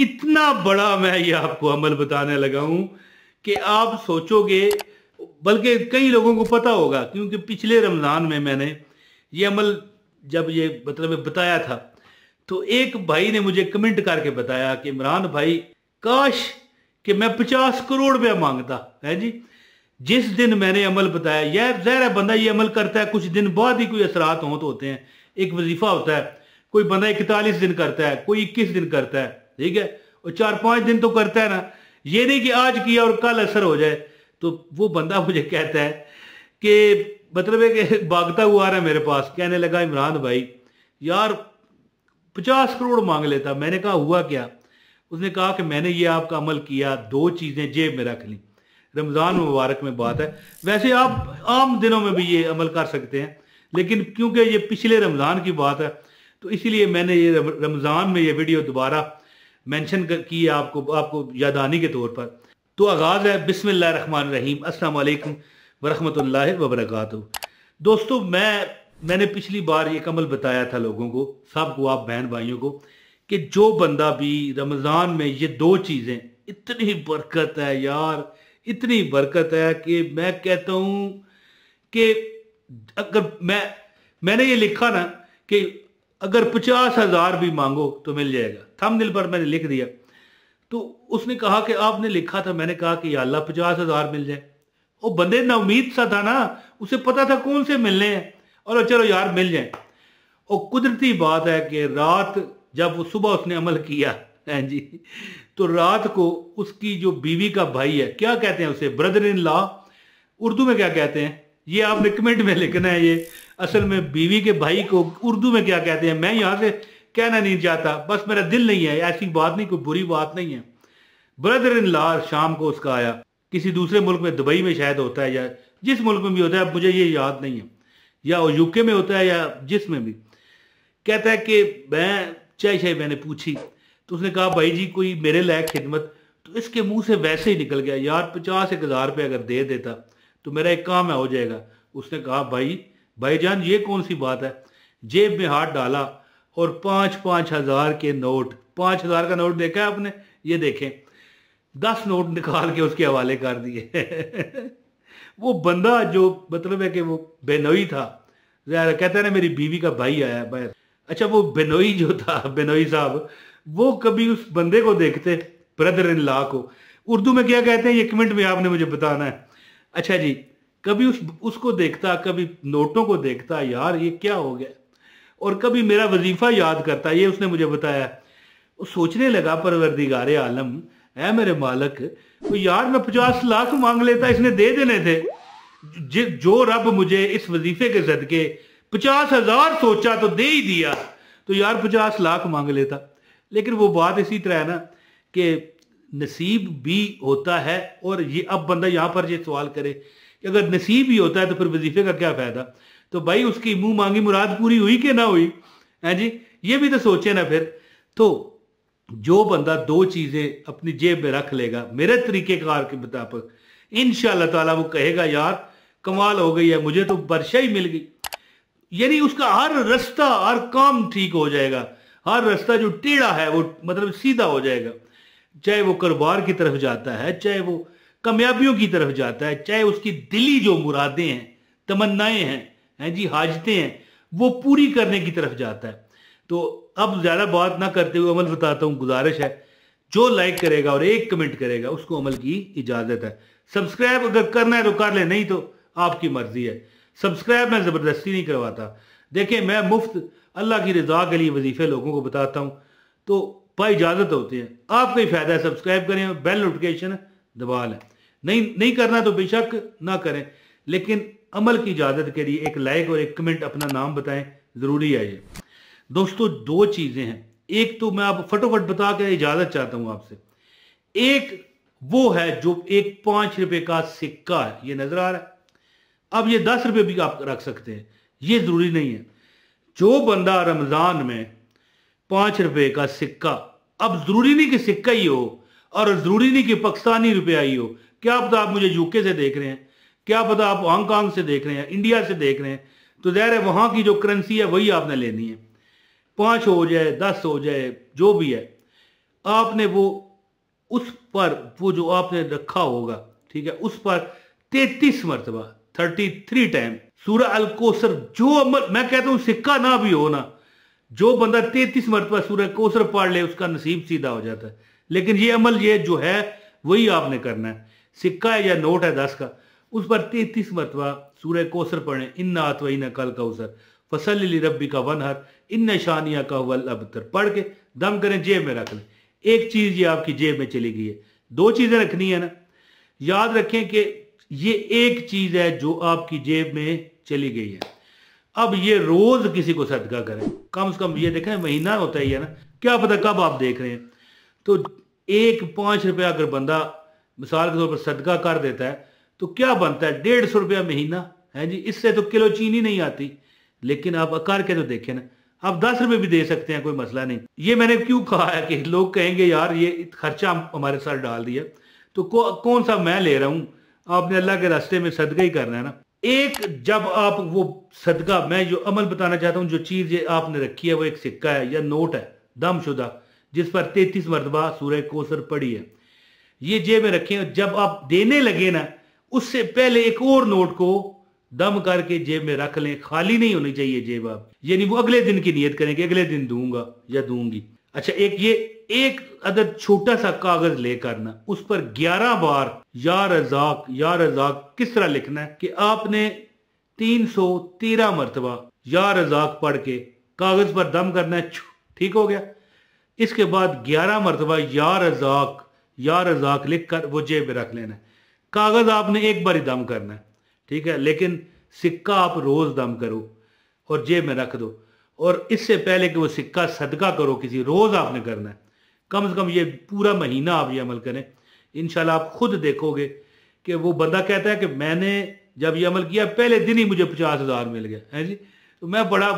इतना बड़ा मैं ये आपको अमल बताने लगा हूं कि आप सोचोगे बल्कि कई लोगों को पता होगा क्योंकि पिछले रमज़ान में मैंने ये अमल जब ये मतलब बताया था तो एक भाई ने मुझे कमेंट करके बताया कि इमरान भाई काश कि मैं पचास करोड़ रुपया मांगता है जी जिस दिन मैंने अमल बताया यह जहर है बंदा ये अमल करता है कुछ दिन बाद ही कोई असरात हों तो होते हैं एक वजीफा होता है कोई बंदा इकतालीस दिन करता है कोई इक्कीस दिन करता है ठीक है और चार पांच दिन तो करता है ना ये नहीं कि आज किया और कल असर हो जाए तो वो बंदा मुझे कहता है कि मतलब है कि भागता हुआ आ रहा है मेरे पास कहने लगा इमरान भाई यार पचास करोड़ मांग लेता मैंने कहा हुआ क्या उसने कहा कि मैंने ये आपका अमल किया दो चीज़ें जेब में रख ली रमज़ान मुबारक में बात है वैसे आप आम दिनों में भी ये अमल कर सकते हैं लेकिन क्योंकि ये पिछले रमज़ान की बात है तो इसलिए मैंने ये रमज़ान में ये वीडियो दोबारा मेंशन की है आपको आपको यादानी के तौर पर तो आगाज़ है रन रहीम अस्सलाम वालेकुम वरहमतुल्लाहि दोस्तों मैं मैंने पिछली बार ये कमल बताया था लोगों को सबको आप बहन भाइयों को कि जो बंदा भी रमज़ान में ये दो चीज़ें इतनी बरकत है यार इतनी बरकत है कि मैं कहता हूँ कि अगर मैं मैंने ये लिखा ना कि अगर पचास हजार भी मांगो तो मिल जाएगा थम दिल पर मैंने लिख दिया तो उसने कहा कि आपने लिखा था मैंने कहा कि अल्लाह पचास हजार मिल जाए वो बंदे ना उम्मीद सा था ना उसे पता था कौन से मिलने हैं और चलो यार मिल जाए और कुदरती बात है कि रात जब वो सुबह उसने अमल किया है जी तो रात को उसकी जो बीवी का भाई है क्या कहते हैं उसे ब्रदर इन लॉ उर्दू में क्या कहते हैं ये आपने कमेंट में लिखना है ये असल में बीवी के भाई को उर्दू में क्या कहते हैं मैं यहाँ से कहना नहीं चाहता बस मेरा दिल नहीं है ऐसी बात नहीं कोई बुरी बात नहीं है ब्रदर इन लॉ शाम को उसका आया किसी दूसरे मुल्क में दुबई में शायद होता है या जिस मुल्क में भी होता है मुझे ये याद नहीं है या वो यूके में होता है या जिस में भी कहता है कि मैं चाय शाय मैंने पूछी तो उसने कहा भाई जी कोई मेरे लायक खिदमत तो इसके मुंह से वैसे ही निकल गया यार पचास एक हज़ार रुपये अगर दे देता तो मेरा एक काम है हो जाएगा उसने कहा भाई भाईजान ये कौन सी बात है जेब में हाथ डाला और पांच पांच हजार के नोट पांच हजार का नोट देखा है आपने ये देखें दस नोट निकाल के उसके हवाले कर दिए वो बंदा जो मतलब है कि वो बेनोई था कहते ना मेरी बीवी का भाई आया भाई अच्छा वो बेनोई जो था बेनोई साहब वो कभी उस बंदे को देखते ब्रदर इन ला को उर्दू में क्या कहते हैं एक मिनट में आपने मुझे बताना है अच्छा जी कभी उस उसको देखता कभी नोटों को देखता यार ये क्या हो गया और कभी मेरा वजीफा याद करता ये उसने मुझे बताया वो सोचने लगा परवरदिगार आलम है मेरे मालक तो यार मैं पचास लाख मांग लेता इसने दे देने थे जो रब मुझे इस वजीफे के सदके पचास हजार सोचा तो दे ही दिया तो यार पचास लाख मांग लेता लेकिन वो बात इसी तरह है ना कि नसीब भी होता है और ये अब बंदा यहाँ पर ये सवाल करे अगर नसीब ही होता है तो फिर वजीफे का क्या फ़ायदा तो भाई उसकी मुंह मांगी मुराद पूरी हुई कि ना हुई है जी ये भी तो सोचे ना फिर तो जो बंदा दो चीज़ें अपनी जेब में रख लेगा मेरे तरीक़ेकार के मुताबिक इन ताला वो कहेगा यार कमाल हो गई है मुझे तो बर्शा ही मिल गई यानी उसका हर रास्ता हर काम ठीक हो जाएगा हर रास्ता जो टेढ़ा है वो मतलब सीधा हो जाएगा चाहे वो कारोबार की तरफ जाता है चाहे वो कामयाबियों की तरफ जाता है चाहे उसकी दिली जो मुरादें हैं तमन्नाएं हैं हैं जी हाजतें हैं वो पूरी करने की तरफ जाता है तो अब ज़्यादा बात ना करते हुए अमल बताता हूँ गुजारिश है जो लाइक करेगा और एक कमेंट करेगा उसको अमल की इजाज़त है सब्सक्राइब अगर करना है तो कर ले नहीं तो आपकी मर्जी है सब्सक्राइब मैं ज़बरदस्ती नहीं करवाता देखिये मैं मुफ्त अल्लाह की रजा के लिए वजीफ़े लोगों को बताता हूँ तो भाई इजाज़त होती है आपका ही फ़ायदा है सब्सक्राइब करें बेल नोटिफिकेशन दवाल है नहीं नहीं करना तो बेशक ना करें लेकिन अमल की इजाज़त के लिए एक लाइक और एक कमेंट अपना नाम बताएं ज़रूरी है ये दोस्तों दो चीज़ें हैं एक तो मैं आप फटोफट बता के इजाज़त चाहता हूं आपसे एक वो है जो एक पांच रुपये का सिक्का है ये नज़र आ रहा है अब ये दस रुपये भी आप रख सकते हैं ये ज़रूरी नहीं है जो बंदा रमज़ान में पांच रुपए का सिक्का अब ज़रूरी नहीं कि सिक्का ही हो और ज़रूरी नहीं कि पाकिस्तानी रुपया ही हो क्या पता आप मुझे यूके से देख रहे हैं क्या पता आप हांगकॉन्ग से देख रहे हैं इंडिया से देख रहे हैं तो ज़ाहिर है वहाँ की जो करेंसी है वही आपने लेनी है पाँच हो जाए दस हो जाए जो भी है आपने वो उस पर वो जो आपने रखा होगा ठीक है उस पर तैतीस मरतबा थर्टी थ्री टाइम सूर्य अलकोसर जो अमल मैं कहता हूँ सिक्का ना भी हो ना जो बंदा तैतीस मरतबा सूर्य कोसर पढ़ ले उसका नसीब सीधा हो जाता है लेकिन ये अमल ये जो है वही आपने करना है सिक्का है या नोट है दस का उस पर तैतीस मरतबा सूर्य कोसर पढ़ें इन ना अतवा इन कल का उसर फसल रबी का वन हर इन निशानिया का वल अबतर पढ़ के दम करें जेब में रख लें एक चीज़ ये आपकी जेब में चली गई है दो चीज़ें रखनी है ना याद रखें कि ये एक चीज़ है जो आपकी जेब में चली गई है अब ये रोज़ किसी को सदका करें कम से कम ये देखें महीना होता ही है ना क्या पता कब आप देख रहे हैं तो एक पाँच रुपया अगर बंदा मिसाल के तौर पर सदका कर देता है तो क्या बनता है डेढ़ सौ रुपया महीना है जी इससे तो किलो चीनी नहीं आती लेकिन आप अकार के तो देखें ना आप दस रुपये भी दे सकते हैं कोई मसला नहीं ये मैंने क्यों कहा है कि लोग कहेंगे यार ये खर्चा हमारे साथ डाल दिया तो कौन सा मैं ले रहा हूँ आपने अल्लाह के रास्ते में सदका ही करना है ना एक जब आप वो सदका मैं जो अमल बताना चाहता हूँ जो चीज़ आपने रखी है वो एक सिक्का है या नोट है दमशुदा जिस पर तैतीस मरतबा सूर्य कोसर पड़ी है ये जेब में रखें जब आप देने लगे ना उससे पहले एक और नोट को दम करके जेब में रख लें खाली नहीं होनी चाहिए जेब आप यानी वो अगले दिन की नीयत करेंगे अगले दिन दूंगा या दूंगी अच्छा एक ये एक अदर छोटा सा कागज लेकर ना उस पर ग्यारह बार या रजाक या रजाक किस तरह लिखना है कि आपने तीन सौ तेरह मरतबा या रजाक पढ़ के कागज पर दम करना है ठीक हो गया इसके बाद ग्यारह मरतबा या रजाक या रजाक लिख कर वो जेब में रख लेना है कागज़ आपने एक बार ही दम करना है ठीक है लेकिन सिक्का आप रोज़ दम करो और जेब में रख दो और इससे पहले कि वो सिक्का सदका करो किसी रोज़ आपने करना है कम से कम ये पूरा महीना आप ये अमल करें इन आप खुद देखोगे कि वो बंदा कहता है कि मैंने जब ये अमल किया पहले दिन ही मुझे पचास हज़ार मिल गया है जी तो मैं बड़ा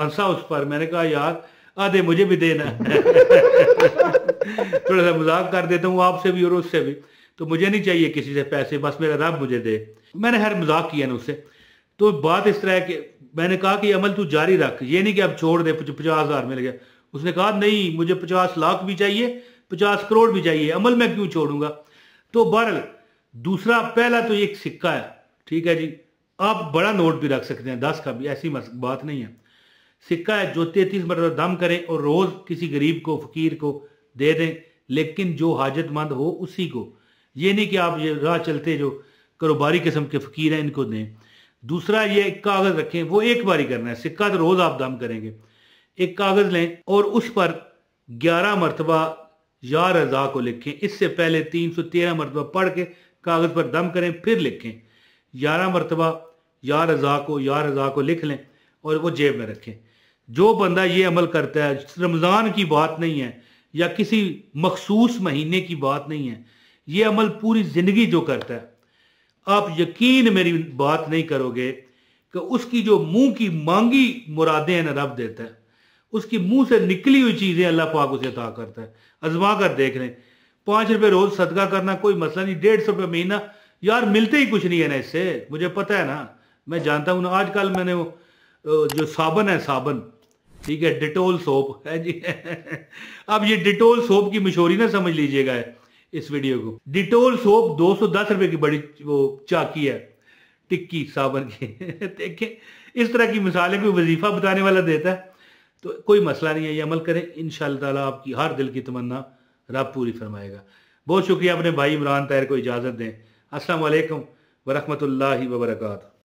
हंसा उस पर मैंने कहा यार आधे हाँ, मुझे भी देना थोड़ा सा मजाक कर देता हूँ आपसे भी और उससे भी तो मुझे नहीं चाहिए किसी से पैसे बस मेरा रब मुझे दे मैंने हर मजाक किया ना उससे तो बात इस तरह है कि मैंने कहा कि अमल तू जारी रख ये नहीं कि अब छोड़ दे पचास हज़ार में गया उसने कहा नहीं मुझे पचास लाख भी चाहिए पचास करोड़ भी चाहिए अमल मैं क्यों छोड़ूंगा तो बहरल दूसरा पहला तो एक सिक्का है ठीक है जी आप बड़ा नोट भी रख सकते हैं दस का भी ऐसी बात नहीं है सिक्का है जो तैतीस मरतबा दम करें और रोज़ किसी गरीब को फ़कीर को दे दें लेकिन जो हाजतमंद हो उसी को ये नहीं कि आप ये राह चलते जो कारोबारी किस्म के फ़कीर हैं इनको दें दूसरा ये एक कागज़ रखें वो एक बार ही करना है सिक्का तो रोज़ आप दम करेंगे एक कागज़ लें और उस पर ग्यारह मरतबा या रजा को लिखें इससे पहले तीन सौ तेरह मरतबा पढ़ के कागज़ पर दम करें फिर लिखें ग्यारह मरतबा या रजा को या रजा को लिख लें और वो जेब में रखें जो बंदा ये अमल करता है रमज़ान की बात नहीं है या किसी मखसूस महीने की बात नहीं है ये अमल पूरी ज़िंदगी जो करता है आप यकीन मेरी बात नहीं करोगे कि उसकी जो मुंह की मांगी मुरादें हैं रब देता है उसकी मुंह से निकली हुई चीज़ें अल्लाह पाक उसे अता करता है अजमा कर देख लें पाँच रुपये रोज़ सदका करना कोई मसला नहीं डेढ़ सौ रुपये महीना यार मिलते ही कुछ नहीं है ना इससे मुझे पता है ना मैं जानता हूँ ना आजकल मैंने वो जो साबन है साबन ठीक है डिटोल सोप है जी अब ये डिटोल सोप की मशहूरी ना समझ लीजिएगा इस वीडियो को डिटोल सोप दो सौ दस रुपए की बड़ी वो चाकी है टिक्की साबन की देखिए इस तरह की मिसालें कोई वजीफा बताने वाला देता है तो कोई मसला नहीं है ये अमल करें इन ताला आपकी हर दिल की तमन्ना रब पूरी फरमाएगा बहुत शुक्रिया अपने भाई इमरान तैर को इजाज़त दें वरहमत वरहमल वर्का